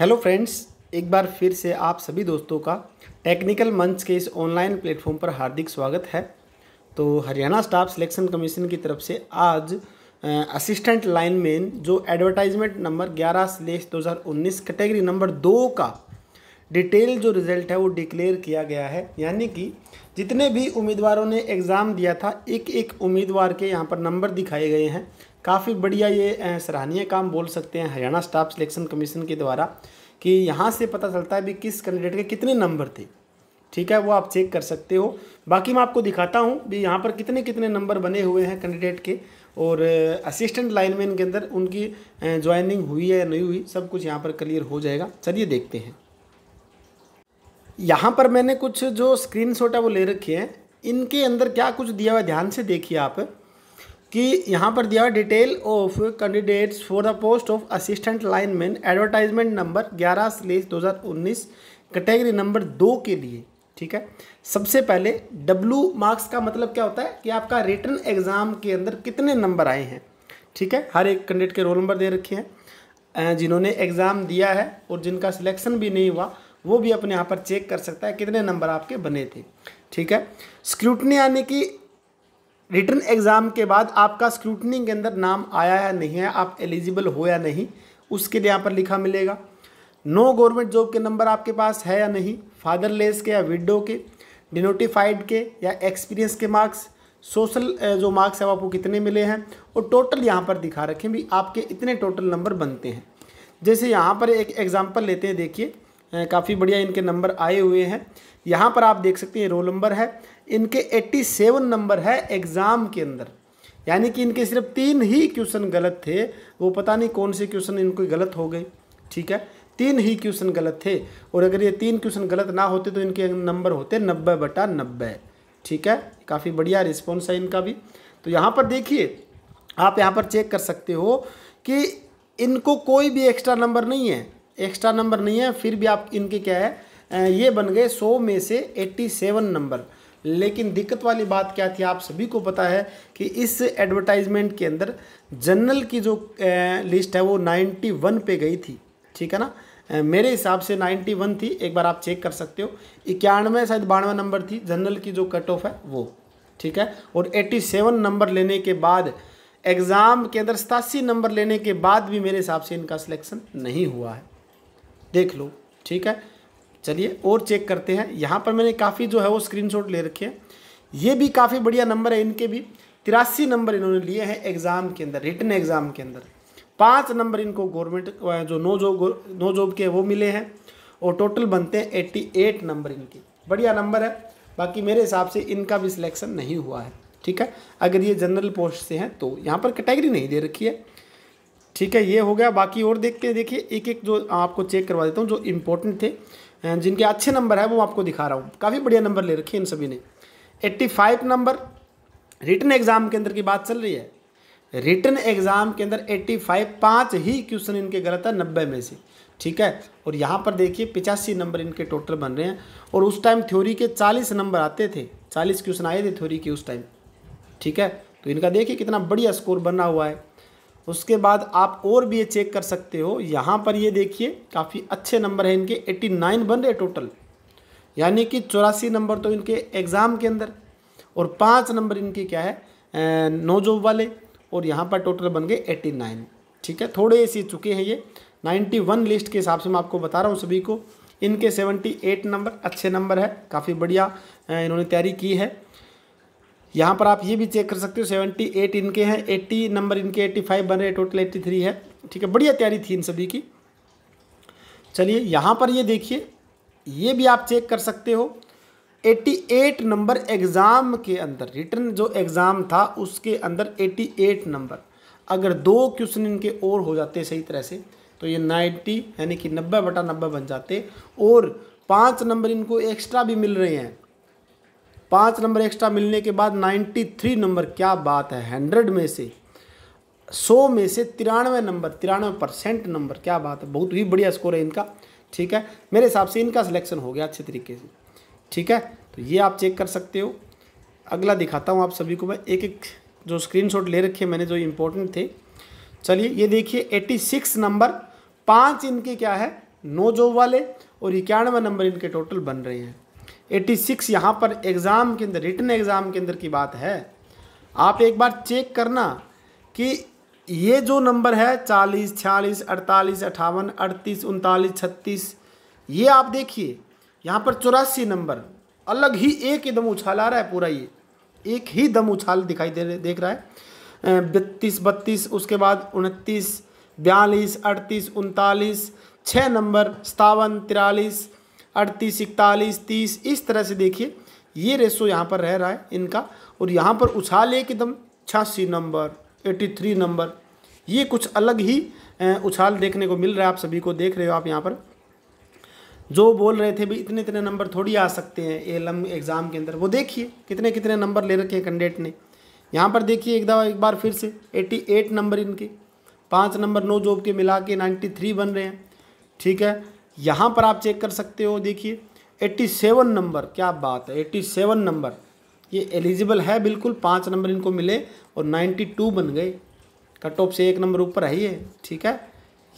hello friends एक बार फिर से आप सभी दोस्तों का टेक्निकल मंच के इस ऑनलाइन प्लेटफॉर्म पर हार्दिक स्वागत है तो हरियाणा स्टाफ सिलेक्शन कमीशन की तरफ से आज असिस्टेंट लाइनमैन जो एडवर्टाइजमेंट नंबर ग्यारह स्लेश दो कैटेगरी नंबर दो का डिटेल जो रिज़ल्ट है वो डिक्लेयर किया गया है यानी कि जितने भी उम्मीदवारों ने एग्ज़ाम दिया था एक एक उम्मीदवार के यहाँ पर नंबर दिखाए गए हैं काफ़ी बढ़िया ये सराहनीय काम बोल सकते हैं हरियाणा स्टाफ सिलेक्शन कमीशन के द्वारा कि यहाँ से पता चलता है भी किस कैंडिडेट के कितने नंबर थे ठीक है वो आप चेक कर सकते हो बाकी मैं आपको दिखाता हूँ भी यहाँ पर कितने कितने नंबर बने हुए हैं कैंडिडेट के और असिस्टेंट लाइनमैन के अंदर उनकी ज्वाइनिंग हुई है या नहीं हुई सब कुछ यहाँ पर क्लियर हो जाएगा चलिए देखते हैं यहाँ पर मैंने कुछ जो स्क्रीनशॉट है वो ले रखे हैं इनके अंदर क्या कुछ दिया हुआ ध्यान से देखिए आप कि यहाँ पर दिया हुआ detail of candidates for the post of assistant lineman advertisement number ग्यारह स्लेस दो हज़ार उन्नीस कैटेगरी नंबर दो के लिए ठीक है सबसे पहले डब्लू मार्क्स का मतलब क्या होता है कि आपका रिटर्न एग्ज़ाम के अंदर कितने नंबर आए हैं ठीक है हर एक कैंडिडेट के रोल नंबर दे रखे हैं जिन्होंने एग्ज़ाम दिया है और जिनका सिलेक्शन भी नहीं हुआ वो भी अपने यहाँ पर चेक कर सकता है कितने नंबर आपके बने थे ठीक है स्क्रूटनी यानी कि रिटर्न एग्ज़ाम के बाद आपका स्क्रूटनी के अंदर नाम आया या नहीं है आप एलिजिबल हो या नहीं उसके लिए यहाँ पर लिखा मिलेगा नो गवर्नमेंट जॉब के नंबर आपके पास है या नहीं फादरलेस के या विडो के डिनोटिफाइड के या एक्सपीरियंस के मार्क्स सोशल जो मार्क्स है आपको कितने मिले हैं और टोटल यहाँ पर दिखा रखें भी आपके इतने टोटल नंबर बनते हैं जैसे यहाँ पर एक एग्जाम्पल लेते हैं देखिए काफ़ी बढ़िया इनके नंबर आए हुए हैं यहाँ पर आप देख सकते हैं रोल नंबर है इनके 87 नंबर है एग्ज़ाम के अंदर यानी कि इनके सिर्फ तीन ही क्वेश्चन गलत थे वो पता नहीं कौन से क्वेश्चन इनको गलत हो गए ठीक है तीन ही क्वेश्चन गलत थे और अगर ये तीन क्वेश्चन गलत ना होते तो इनके नंबर होते नब्बे बटा नब्बे ठीक है काफ़ी बढ़िया रिस्पॉन्स है इनका भी तो यहाँ पर देखिए आप यहाँ पर चेक कर सकते हो कि इनको कोई भी एक्स्ट्रा नंबर नहीं है एक्स्ट्रा नंबर नहीं है फिर भी आप इनके क्या है ये बन गए सौ में से एट्टी सेवन नंबर लेकिन दिक्कत वाली बात क्या थी आप सभी को पता है कि इस एडवर्टाइजमेंट के अंदर जनरल की जो लिस्ट है वो 91 पे गई थी ठीक है ना मेरे हिसाब से 91 थी एक बार आप चेक कर सकते हो इक्यानवे शायद बानवे नंबर थी जनरल की जो कट ऑफ है वो ठीक है और सेवन नंबर लेने के बाद एग्ज़ाम के अंदर सतासी नंबर लेने के बाद भी मेरे हिसाब से इनका सिलेक्शन नहीं हुआ है देख लो ठीक है चलिए और चेक करते हैं यहाँ पर मैंने काफ़ी जो है वो स्क्रीनशॉट ले रखे हैं ये भी काफ़ी बढ़िया नंबर है इनके भी तिरासी नंबर इन्होंने लिए हैं एग्ज़ाम के अंदर रिटर्न एग्ज़ाम के अंदर पाँच नंबर इनको गवर्नमेंट जो नो जॉब नो जॉब के वो मिले हैं और टोटल बनते हैं एट्टी एट नंबर इनके बढ़िया नंबर है बाकी मेरे हिसाब से इनका भी सिलेक्शन नहीं हुआ है ठीक है अगर ये जनरल पोस्ट से हैं तो यहाँ पर कैटेगरी नहीं दे रखी है ठीक है ये हो गया बाकी और देखते हैं देखिए एक एक जो आपको चेक करवा देता हूँ जो इम्पोर्टेंट थे जिनके अच्छे नंबर है वो आपको दिखा रहा हूँ काफ़ी बढ़िया नंबर ले रखे इन सभी ने eighty five number written exam के अंदर की बात चल रही है रिटर्न एग्ज़ाम के अंदर एट्टी फाइव पाँच ही क्वेश्चन इनके गलत है नब्बे में से ठीक है और यहाँ पर देखिए पिचासी नंबर इनके टोटल बन रहे हैं और उस टाइम थ्योरी के चालीस नंबर आते थे चालीस क्वेश्चन आए थे थ्योरी के उस टाइम ठीक है तो इनका देखिए कितना बढ़िया स्कोर बना हुआ है उसके बाद आप और भी ये चेक कर सकते हो यहाँ पर ये देखिए काफ़ी अच्छे नंबर हैं इनके 89 बन रहे टोटल यानी कि चौरासी नंबर तो इनके एग्ज़ाम के अंदर और पाँच नंबर इनके क्या है नो जॉब वाले और यहाँ पर टोटल बन गए 89 ठीक है थोड़े ऐसे चुके हैं ये 91 लिस्ट के हिसाब से मैं आपको बता रहा हूँ सभी को इनके एट नंबर अच्छे नंबर है काफ़ी बढ़िया इन्होंने तैयारी की है यहाँ पर आप ये भी चेक कर सकते हो सेवेंटी एट इनके हैं एट्टी नंबर इनके एट्टी फाइव बन रहे टोटल एट्टी थ्री है ठीक है बढ़िया तैयारी थी इन सभी की चलिए यहाँ पर ये देखिए ये भी आप चेक कर सकते हो 88 नंबर एग्ज़ाम के अंदर रिटर्न जो एग्ज़ाम था उसके अंदर 88 नंबर अगर दो क्वेश्चन इनके और हो जाते सही तरह से तो ये नाइन्टी यानी कि नब्बे बटा नब्बे बन जाते और पाँच नंबर इनको एक्स्ट्रा भी मिल रहे हैं पाँच नंबर एक्स्ट्रा मिलने के बाद 93 नंबर क्या बात है हंड्रेड में से सौ में से तिरानवे नंबर तिरानवे परसेंट नंबर क्या बात है बहुत ही बढ़िया स्कोर है इनका ठीक है मेरे हिसाब से इनका सिलेक्शन हो गया अच्छे तरीके से ठीक है तो ये आप चेक कर सकते हो अगला दिखाता हूँ आप सभी को मैं एक एक जो स्क्रीन ले रखे मैंने जो इम्पोर्टेंट थे चलिए ये देखिए एट्टी सिक्स नंबर पाँच इनके क्या है नो जॉब वाले और इक्यानवे नंबर इनके टोटल बन रहे हैं एट्टी सिक्स यहाँ पर एग्ज़ाम के अंदर रिटर्न एग्ज़ाम के अंदर की बात है आप एक बार चेक करना कि ये जो नंबर है चालीस छियालीस अड़तालीस अट्ठावन अड़तीस उनतालीस छत्तीस ये आप देखिए यहाँ पर चौरासी नंबर अलग ही एक ही दम उछाल आ रहा है पूरा ये एक ही दम उछाल दिखाई दे देख रहा है बत्तीस बत्तीस उसके बाद उनतीस बयालीस अड़तीस उनतालीस छः नंबर सतावन तिरालीस अड़तीस इकतालीस तीस इस तरह से देखिए ये रेशो यहाँ पर रह रहा है इनका और यहाँ पर उछाल एक एकदम छियासी नंबर एट्टी थ्री नंबर ये कुछ अलग ही उछाल देखने को मिल रहा है आप सभी को देख रहे हो आप यहाँ पर जो बोल रहे थे भी इतने इतने नंबर थोड़ी आ सकते हैं ए एग्ज़ाम के अंदर वो देखिए कितने कितने नंबर ले रखे हैं कैंडिडेट ने यहाँ पर देखिए एक दफा एक बार फिर से एट्टी एट नंबर इनके पाँच नंबर नो जॉब के मिला के नाइन्टी थ्री बन रहे हैं ठीक है यहाँ पर आप चेक कर सकते हो देखिए 87 नंबर क्या बात है 87 नंबर ये एलिजिबल है बिल्कुल पाँच नंबर इनको मिले और 92 बन गए कट ऑफ से एक नंबर ऊपर है ये ठीक है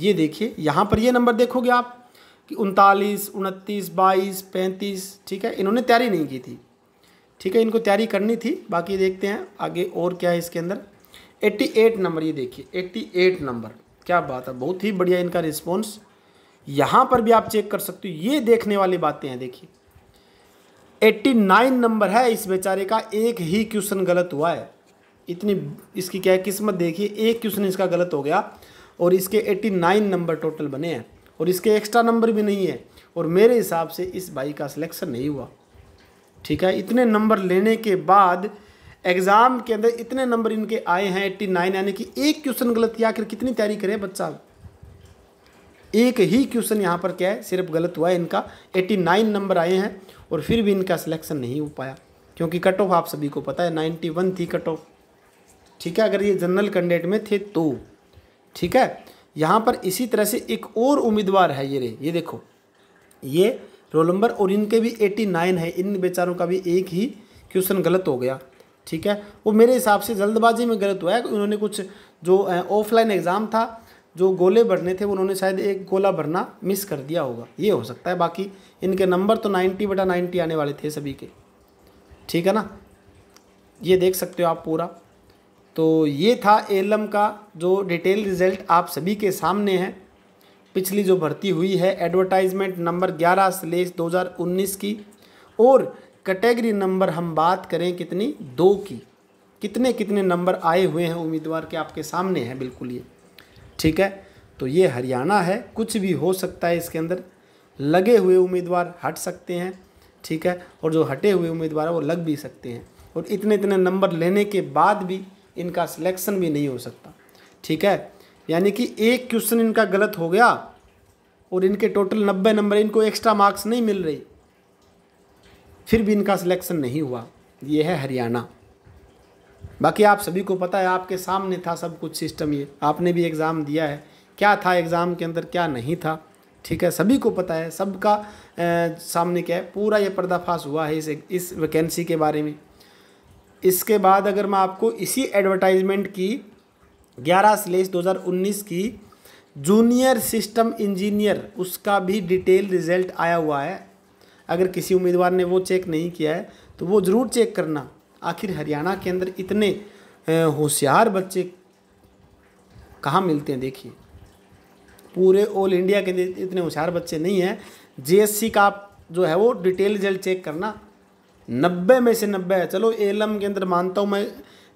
ये देखिए यहाँ पर ये नंबर देखोगे आप कि उनतालीस उनतीस बाईस पैंतीस ठीक है इन्होंने तैयारी नहीं की थी ठीक है इनको तैयारी करनी थी बाकी देखते हैं आगे और क्या है इसके अंदर 88 नंबर ये देखिए 88 नंबर क्या बात है बहुत ही बढ़िया इनका रिस्पॉन्स यहाँ पर भी आप चेक कर सकते हो ये देखने वाली बातें हैं देखिए 89 नंबर है इस बेचारे का एक ही क्वेश्चन गलत हुआ है इतनी इसकी क्या है किस्मत देखिए एक क्वेश्चन इसका गलत हो गया और इसके 89 नंबर टोटल बने हैं और इसके एक्स्ट्रा नंबर भी नहीं है और मेरे हिसाब से इस भाई का सिलेक्शन नहीं हुआ ठीक है इतने नंबर लेने के बाद एग्ज़ाम के अंदर इतने नंबर इनके आए हैं एट्टी नाइन यानी कि एक क्वेश्चन गलत या आखिर कितनी तैयारी करे बच्चा एक ही क्वेश्चन यहाँ पर क्या है सिर्फ गलत हुआ है इनका 89 नंबर आए हैं और फिर भी इनका सिलेक्शन नहीं हो पाया क्योंकि कट ऑफ आप सभी को पता है 91 थी कट ऑफ ठीक है अगर ये जनरल कैंडिडेट में थे तो ठीक है यहाँ पर इसी तरह से एक और उम्मीदवार है ये रे ये देखो ये रोल नंबर और इनके भी नाइन है इन बेचारों का भी एक ही क्वेश्चन गलत हो गया ठीक है वो मेरे हिसाब से जल्दबाजी में गलत हुआ है उन्होंने कुछ जो ऑफलाइन एग्ज़ाम था जो गोले भरने थे उन्होंने शायद एक गोला भरना मिस कर दिया होगा ये हो सकता है बाकी इनके नंबर तो नाइन्टी बटा नाइन्टी आने वाले थे सभी के ठीक है ना ये देख सकते हो आप पूरा तो ये था एलम का जो डिटेल रिजल्ट आप सभी के सामने है पिछली जो भर्ती हुई है एडवर्टाइजमेंट नंबर ग्यारह स्लेस दो हज़ार उन्नीस की और कैटेगरी नंबर हम बात करें कितनी दो की कितने कितने नंबर आए हुए हैं उम्मीदवार के आपके सामने हैं बिल्कुल ये ठीक है तो ये हरियाणा है कुछ भी हो सकता है इसके अंदर लगे हुए उम्मीदवार हट सकते हैं ठीक है और जो हटे हुए उम्मीदवार वो लग भी सकते हैं और इतने इतने नंबर लेने के बाद भी इनका सिलेक्शन भी नहीं हो सकता ठीक है यानी कि एक क्वेश्चन इनका गलत हो गया और इनके टोटल नब्बे नंबर इनको एक्स्ट्रा मार्क्स नहीं मिल रही फिर भी इनका सिलेक्शन नहीं हुआ ये है हरियाणा बाकी आप सभी को पता है आपके सामने था सब कुछ सिस्टम ये आपने भी एग्ज़ाम दिया है क्या था एग्ज़ाम के अंदर क्या नहीं था ठीक है सभी को पता है सबका सामने क्या है पूरा ये पर्दाफाश हुआ है इस इस वैकेंसी के बारे में इसके बाद अगर मैं आपको इसी एडवर्टाइजमेंट की ग्यारह स्लेस दो की जूनियर सिस्टम इंजीनियर उसका भी डिटेल रिजल्ट आया हुआ है अगर किसी उम्मीदवार ने वो चेक नहीं किया है तो वो ज़रूर चेक करना आखिर हरियाणा के अंदर इतने होशियार बच्चे कहाँ मिलते हैं देखिए पूरे ऑल इंडिया के इतने होशियार बच्चे नहीं हैं जीएससी का आप जो है वो डिटेल रिजल्ट चेक करना नब्बे में से नब्बे है चलो एलम के अंदर मानता हूँ मैं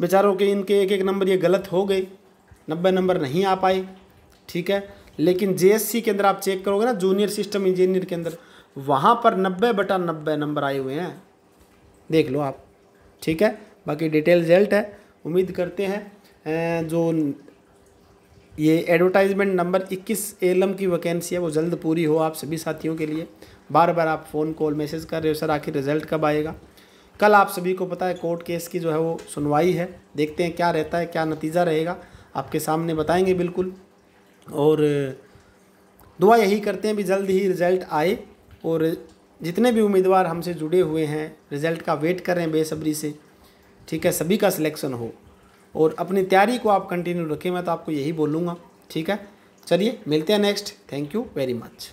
बेचारों के इनके एक एक नंबर ये गलत हो गए नब्बे नंबर नहीं आ पाए ठीक है लेकिन जेएससी के अंदर आप चेक करोगे ना जूनियर सिस्टम इंजीनियर के अंदर वहाँ पर नब्बे बटा नब्बे नंबर आए हुए हैं देख लो आप ठीक है बाकी डिटेल रिजल्ट है उम्मीद करते हैं जो ये एडवर्टाइजमेंट नंबर 21 एलम की वैकेंसी है वो जल्द पूरी हो आप सभी साथियों के लिए बार बार आप फ़ोन कॉल मैसेज कर रहे हो सर आखिर रिजल्ट कब आएगा कल आप सभी को पता है कोर्ट केस की जो है वो सुनवाई है देखते हैं क्या रहता है क्या नतीजा रहेगा आपके सामने बताएंगे बिल्कुल और दुआ यही करते हैं भी जल्द ही रिज़ल्ट आए और जितने भी उम्मीदवार हमसे जुड़े हुए हैं रिजल्ट का वेट कर रहे हैं बेसब्री से ठीक है सभी का सिलेक्शन हो और अपनी तैयारी को आप कंटिन्यू रखें मैं तो आपको यही बोलूँगा ठीक है चलिए मिलते हैं next thank you very much